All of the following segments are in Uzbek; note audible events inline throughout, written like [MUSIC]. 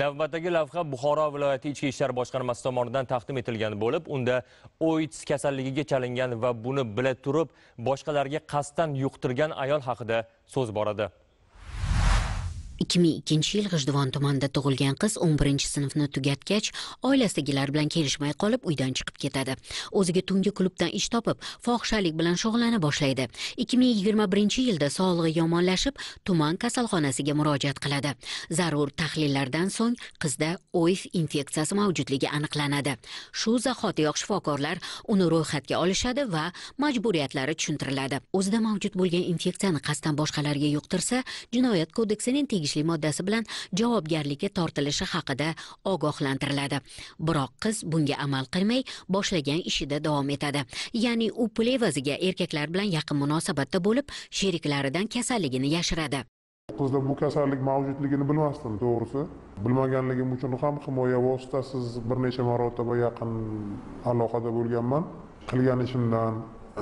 Navbatdagi lavha Buxoro viloyati ichki ishlar boshqarmasi tomonidan taqdim etilgan bo'lib, unda OIDS kasalligiga chalingan va buni bila turib boshqalarga qasddan yuqtirgan ayol haqida so'z boradi. 2002 yil g'ijduvon tumanida tug'ilgan qiz 11 sinfni tugatgach oilasidagilar bilan kelishmay qolib uydan chiqib ketadi o'ziga tungi klubdan ish topib fohishalik bilan shug'ullana boshlaydi 2021 yilda sog'lig'i yomonlashib tuman kasalxonasiga murojaat qiladi zarur tahlillardan so'ng qizda oif infeksiyasi mavjudligi aniqlanadi shu zahotiyoq shifokorlar uni ro'yxatga olishadi va majburiyatlari tushuntiriladi o'zida mavjud bo'lgan infeksiyani qasddan boshqalarga yuqtirsa jinoyat kodeksining tegishli tegishli moddasi bilan javobgarlikka tortilishi haqida ogohlantiriladi biroq qiz bunga amal qilmay boshlagan ishida davom etadi ya'ni u pul evaziga erkaklar bilan yaqin munosabatda bo'lib sheriklaridan kasalligini yashiradi qizda bu kasallik mavjudligini bilmasdim to'g'risi bilmaganligim uchun ham himoya vositasiz bir necha marotaba yaqin aloqada bo'lganman qilgan ishimdan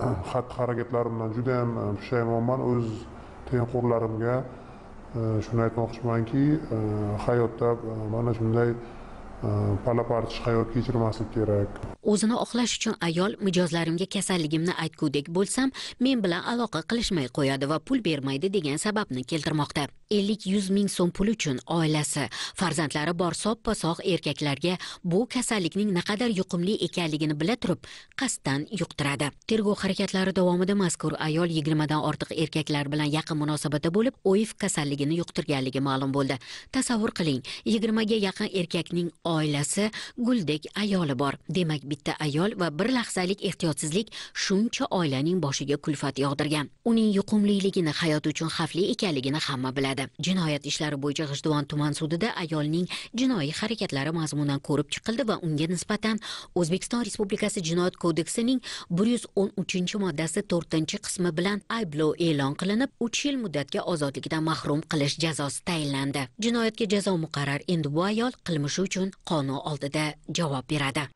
[CLEARS THROAT] xatti harakatlarimdan judayam pushaymonman o'z tengqurlarimga shuni aytmoqchimanki hayotda mana shunday palapartish hayot kechirmaslik kerak o'zini oqlash uchun ayol mijozlarimga kasalligimni aytgudek bo'lsam men bilan aloqa qilishmay qo'yadi va pul bermaydi degan sababni keltirmoqda ellik yuz ming so'm pul uchun oilasi farzandlari bor soppa sog' erkaklarga bu kasallikning naqadar yuqumli ekanligini bila turib qasddan yuqtiradi tergov harakatlari davomida mazkur ayol yigirmadan ortiq erkaklar bilan yaqin munosabatda bo'lib oif kasalligini yuqtirganligi ma'lum bo'ldi tasavvur qiling yigirmaga yaqin erkakning oilasi guldek ayoli bor demak bitta ayol va bir lahzalik ehtiyotsizlik shuncha oilaning boshiga kulfat yog'dirgan uning yuqumliligini hayot uchun xavfli ekanligini hamma biladi jinoyat ishlari bo'yicha g'ijduvon tuman sudida ayolning jinoiy harakatlari mazmunan ko'rib chiqildi va unga nisbatan o'zbekiston respublikasi jinoyat kodeksining bir yuz o'n uchinchi moddasi to'rtinchi qismi bilan ayblov e'lon qilinib uch yil muddatga ozodlikdan mahrum qilish jazosi tayinlandi jinoyatga jazo muqarrar endi bu ayol qilmishi uchun qonun oldida javob beradi